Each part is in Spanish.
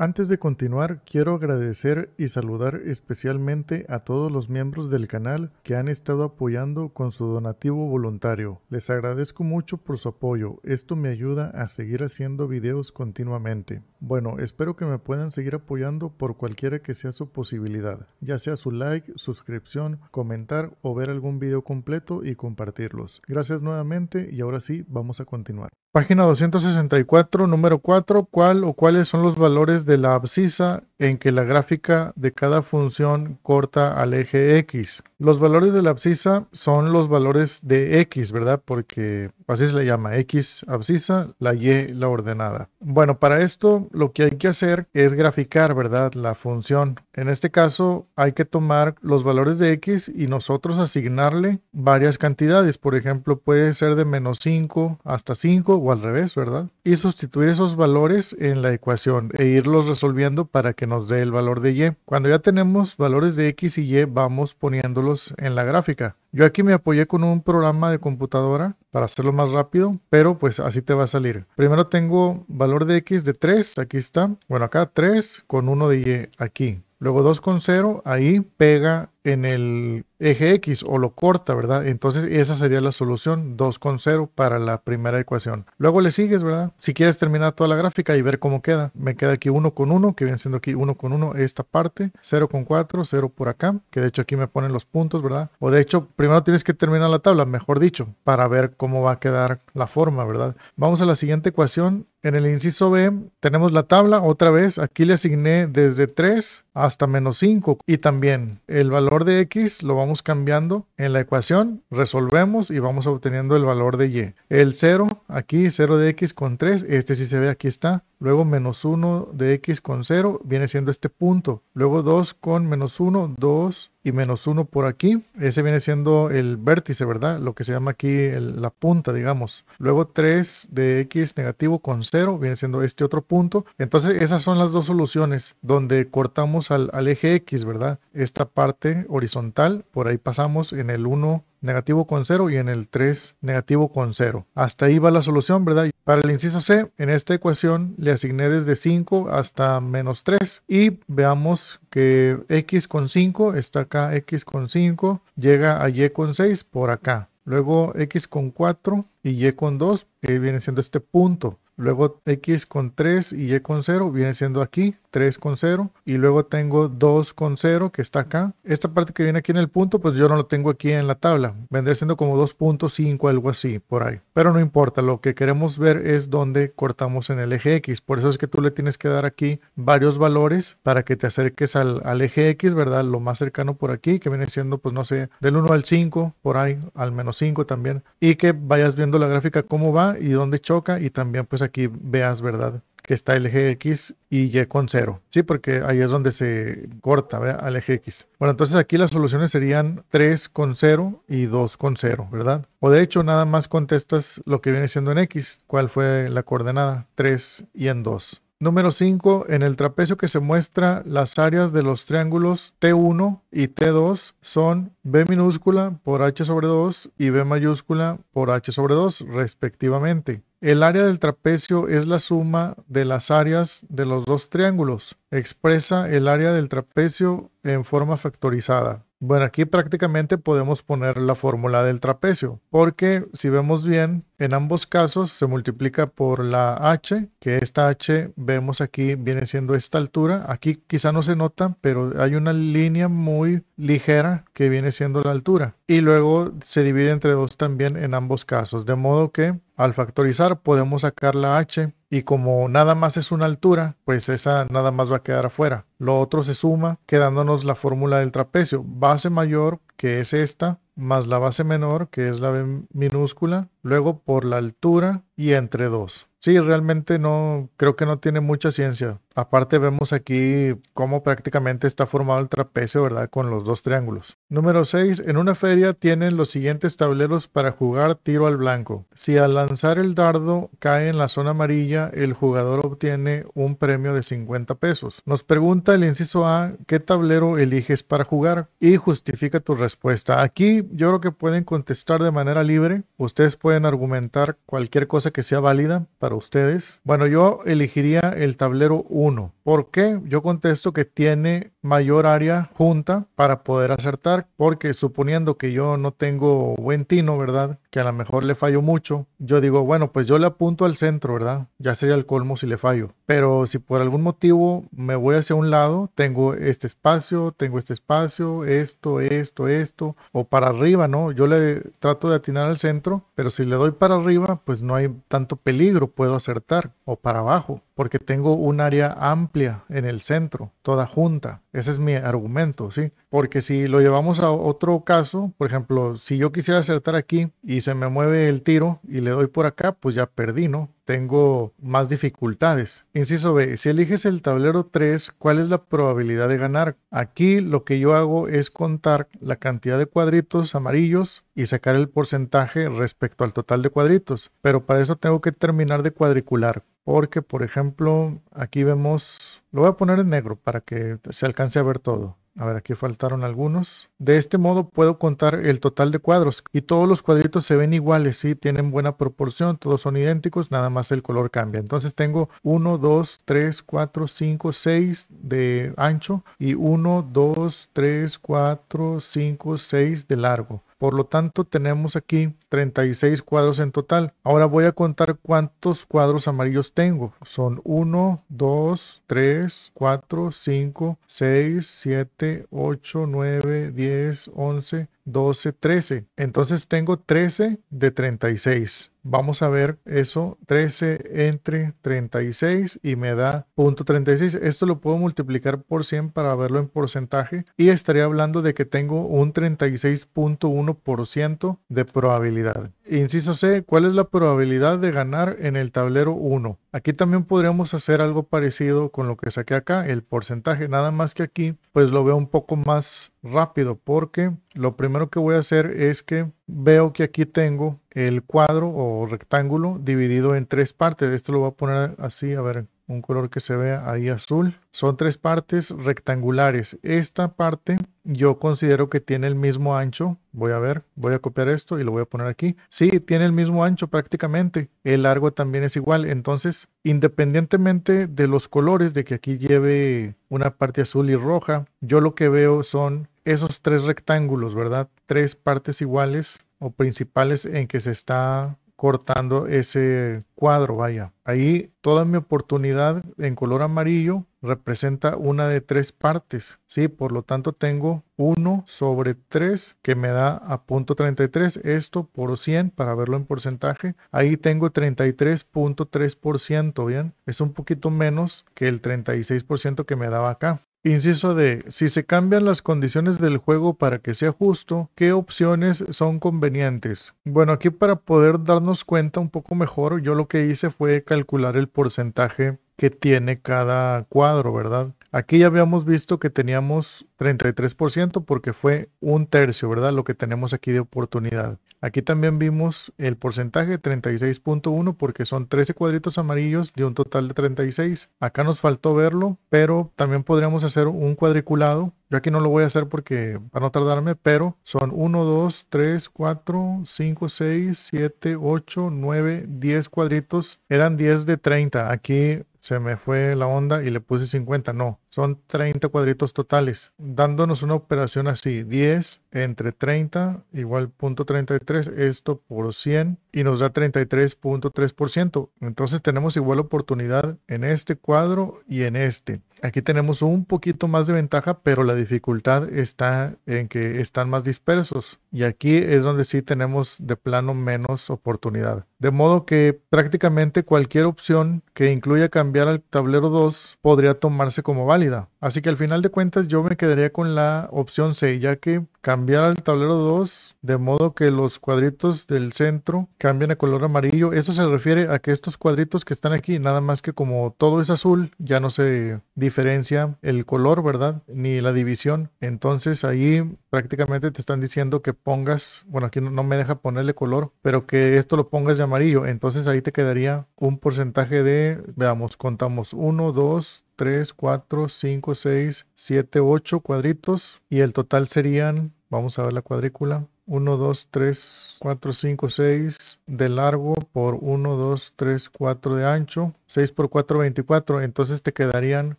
Antes de continuar, quiero agradecer y saludar especialmente a todos los miembros del canal que han estado apoyando con su donativo voluntario. Les agradezco mucho por su apoyo, esto me ayuda a seguir haciendo videos continuamente. Bueno, espero que me puedan seguir apoyando por cualquiera que sea su posibilidad, ya sea su like, suscripción, comentar o ver algún video completo y compartirlos. Gracias nuevamente y ahora sí, vamos a continuar. Página 264, número 4, ¿cuál o cuáles son los valores de la abscisa en que la gráfica de cada función corta al eje X. Los valores de la abscisa son los valores de X, ¿verdad? Porque así se le llama X abscisa, la Y la ordenada. Bueno, para esto lo que hay que hacer es graficar, ¿verdad? La función. En este caso hay que tomar los valores de X y nosotros asignarle varias cantidades. Por ejemplo, puede ser de menos 5 hasta 5 o al revés, ¿verdad? y sustituir esos valores en la ecuación e irlos resolviendo para que nos dé el valor de y. Cuando ya tenemos valores de x y y, vamos poniéndolos en la gráfica. Yo aquí me apoyé con un programa de computadora para hacerlo más rápido, pero pues así te va a salir. Primero tengo valor de x de 3, aquí está. Bueno, acá 3 con 1 de y, aquí. Luego 2 con 0, ahí pega en el eje X o lo corta, ¿verdad? Entonces esa sería la solución 2,0 para la primera ecuación. Luego le sigues, ¿verdad? Si quieres terminar toda la gráfica y ver cómo queda, me queda aquí 1 con 1, que viene siendo aquí 1 con 1 esta parte, 0 con 4, 0 por acá, que de hecho aquí me ponen los puntos, ¿verdad? O de hecho, primero tienes que terminar la tabla, mejor dicho, para ver cómo va a quedar la forma, ¿verdad? Vamos a la siguiente ecuación en el inciso B tenemos la tabla, otra vez aquí le asigné desde 3 hasta menos 5 y también el valor de x lo vamos cambiando en la ecuación, resolvemos y vamos obteniendo el valor de y. El 0, aquí 0 de x con 3, este sí se ve, aquí está. Luego menos 1 de x con 0 viene siendo este punto. Luego 2 con menos 1, 2 menos 1 por aquí. Ese viene siendo el vértice, ¿verdad? Lo que se llama aquí la punta, digamos. Luego 3 de x negativo con 0 viene siendo este otro punto. Entonces esas son las dos soluciones donde cortamos al, al eje x, ¿verdad? Esta parte horizontal, por ahí pasamos en el 1 negativo con 0 y en el 3 negativo con 0. Hasta ahí va la solución, ¿verdad? Para el inciso C, en esta ecuación le asigné desde 5 hasta menos 3 y veamos que x con 5 está acá, x con 5 llega a y con 6 por acá. Luego x con 4 y y con 2 viene siendo este punto. Luego x con 3 y y con 0 viene siendo aquí 3 con 0. Y luego tengo 2 con 0 que está acá. Esta parte que viene aquí en el punto, pues yo no lo tengo aquí en la tabla. Vendría siendo como 2.5, algo así, por ahí. Pero no importa, lo que queremos ver es dónde cortamos en el eje x. Por eso es que tú le tienes que dar aquí varios valores para que te acerques al, al eje x, ¿verdad? Lo más cercano por aquí, que viene siendo, pues no sé, del 1 al 5, por ahí, al menos 5 también. Y que vayas viendo la gráfica cómo va y dónde choca y también pues aquí veas, ¿verdad? Que está el eje X y Y con 0, ¿sí? Porque ahí es donde se corta, ve Al eje X. Bueno, entonces aquí las soluciones serían 3 con 0 y 2 con 0, ¿verdad? O de hecho, nada más contestas lo que viene siendo en X, cuál fue la coordenada, 3 y en 2. Número 5. En el trapecio que se muestra, las áreas de los triángulos T1 y T2 son B minúscula por H sobre 2 y B mayúscula por H sobre 2, respectivamente. El área del trapecio es la suma de las áreas de los dos triángulos. Expresa el área del trapecio en forma factorizada. Bueno, aquí prácticamente podemos poner la fórmula del trapecio, porque si vemos bien, en ambos casos se multiplica por la h, que esta h vemos aquí viene siendo esta altura. Aquí quizá no se nota, pero hay una línea muy ligera que viene siendo la altura. Y luego se divide entre dos también en ambos casos, de modo que al factorizar podemos sacar la h y como nada más es una altura, pues esa nada más va a quedar afuera. Lo otro se suma quedándonos la fórmula del trapecio. Base mayor, que es esta, más la base menor, que es la B minúscula, luego por la altura y entre 2. Sí, realmente no, creo que no tiene mucha ciencia. Aparte vemos aquí cómo prácticamente está formado el trapecio, ¿verdad? Con los dos triángulos. Número 6. En una feria tienen los siguientes tableros para jugar tiro al blanco. Si al lanzar el dardo cae en la zona amarilla, el jugador obtiene un premio de 50 pesos. Nos pregunta el inciso A, ¿qué tablero eliges para jugar? Y justifica tu respuesta. Aquí yo creo que pueden contestar de manera libre. Ustedes pueden argumentar cualquier cosa que sea válida ustedes? Bueno, yo elegiría el tablero 1. ¿Por qué? Yo contesto que tiene mayor área junta para poder acertar, porque suponiendo que yo no tengo buen tino, ¿verdad? que a lo mejor le fallo mucho, yo digo, bueno, pues yo le apunto al centro, ¿verdad? Ya sería el colmo si le fallo. Pero si por algún motivo me voy hacia un lado, tengo este espacio, tengo este espacio, esto, esto, esto, o para arriba, ¿no? Yo le trato de atinar al centro, pero si le doy para arriba, pues no hay tanto peligro, puedo acertar, o para abajo, porque tengo un área amplia en el centro, toda junta. Ese es mi argumento, ¿sí? Porque si lo llevamos a otro caso, por ejemplo, si yo quisiera acertar aquí y se me mueve el tiro y le doy por acá, pues ya perdí, ¿no? Tengo más dificultades. Inciso B, si eliges el tablero 3, ¿cuál es la probabilidad de ganar? Aquí lo que yo hago es contar la cantidad de cuadritos amarillos y sacar el porcentaje respecto al total de cuadritos. Pero para eso tengo que terminar de cuadricular. Porque, por ejemplo, aquí vemos, lo voy a poner en negro para que se alcance a ver todo. A ver, aquí faltaron algunos. De este modo puedo contar el total de cuadros y todos los cuadritos se ven iguales, ¿sí? Tienen buena proporción, todos son idénticos, nada más el color cambia. Entonces tengo 1, 2, 3, 4, 5, 6 de ancho y 1, 2, 3, 4, 5, 6 de largo. Por lo tanto, tenemos aquí 36 cuadros en total. Ahora voy a contar cuántos cuadros amarillos tengo. Son 1, 2, 3, 4, 5, 6, 7, 8, 9, 10, 11, 12, 13. Entonces tengo 13 de 36. Vamos a ver eso. 13 entre 36 y me da .36. Esto lo puedo multiplicar por 100 para verlo en porcentaje. Y estaría hablando de que tengo un 36.1% de probabilidad. Inciso C, ¿cuál es la probabilidad de ganar en el tablero 1? Aquí también podríamos hacer algo parecido con lo que saqué acá, el porcentaje, nada más que aquí pues lo veo un poco más rápido porque lo primero que voy a hacer es que veo que aquí tengo el cuadro o rectángulo dividido en tres partes. Esto lo voy a poner así, a ver, un color que se vea ahí azul. Son tres partes rectangulares. Esta parte yo considero que tiene el mismo ancho. Voy a ver, voy a copiar esto y lo voy a poner aquí. Sí, tiene el mismo ancho prácticamente. El largo también es igual. Entonces, independientemente de los colores, de que aquí lleve una parte azul y roja, yo lo que veo son esos tres rectángulos, ¿verdad? Tres partes iguales o principales en que se está cortando ese cuadro, vaya. Ahí toda mi oportunidad en color amarillo representa una de tres partes, ¿sí? Por lo tanto tengo 1 sobre 3 que me da a punto 33, esto por 100 para verlo en porcentaje. Ahí tengo 33.3%, ¿bien? Es un poquito menos que el 36% que me daba acá. Inciso de Si se cambian las condiciones del juego para que sea justo, ¿qué opciones son convenientes? Bueno, aquí para poder darnos cuenta un poco mejor, yo lo que hice fue calcular el porcentaje que tiene cada cuadro, ¿verdad? Aquí ya habíamos visto que teníamos 33% porque fue un tercio, ¿verdad? Lo que tenemos aquí de oportunidad. Aquí también vimos el porcentaje 36.1 porque son 13 cuadritos amarillos de un total de 36. Acá nos faltó verlo, pero también podríamos hacer un cuadriculado. Yo aquí no lo voy a hacer porque para no tardarme, pero son 1, 2, 3, 4, 5, 6, 7, 8, 9, 10 cuadritos. Eran 10 de 30. Aquí se me fue la onda y le puse 50. No, son 30 cuadritos totales. Dándonos una operación así, 10 entre 30 igual .33 esto por 100 y nos da 33.3%. Entonces tenemos igual oportunidad en este cuadro y en este. Aquí tenemos un poquito más de ventaja, pero la dificultad está en que están más dispersos. Y aquí es donde sí tenemos de plano menos oportunidad. De modo que prácticamente cualquier opción que incluya cambiar al tablero 2 podría tomarse como válida Así que al final de cuentas yo me quedaría con la opción C, ya que cambiar el tablero 2 de modo que los cuadritos del centro cambien a color amarillo. Eso se refiere a que estos cuadritos que están aquí, nada más que como todo es azul, ya no se diferencia el color, ¿verdad? Ni la división. Entonces ahí prácticamente te están diciendo que pongas, bueno, aquí no, no me deja ponerle color, pero que esto lo pongas de amarillo. Entonces ahí te quedaría un porcentaje de, veamos, contamos 1, 2, 3, 4, 5, 6, 7, 8 cuadritos y el total serían, vamos a ver la cuadrícula, 1, 2, 3, 4, 5, 6 de largo por 1, 2, 3, 4 de ancho. 6 por 4, 24. Entonces te quedarían,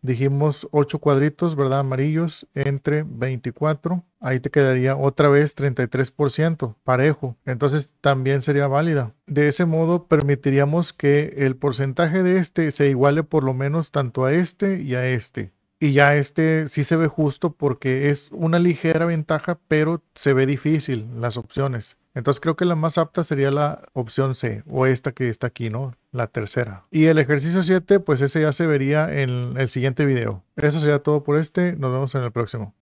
dijimos, 8 cuadritos, ¿verdad? Amarillos entre 24. Ahí te quedaría otra vez 33%, parejo. Entonces también sería válida. De ese modo permitiríamos que el porcentaje de este se iguale por lo menos tanto a este y a este. Y ya este sí se ve justo porque es una ligera ventaja, pero se ve difícil las opciones. Entonces creo que la más apta sería la opción C o esta que está aquí, ¿no? La tercera. Y el ejercicio 7, pues ese ya se vería en el siguiente video. Eso sería todo por este. Nos vemos en el próximo.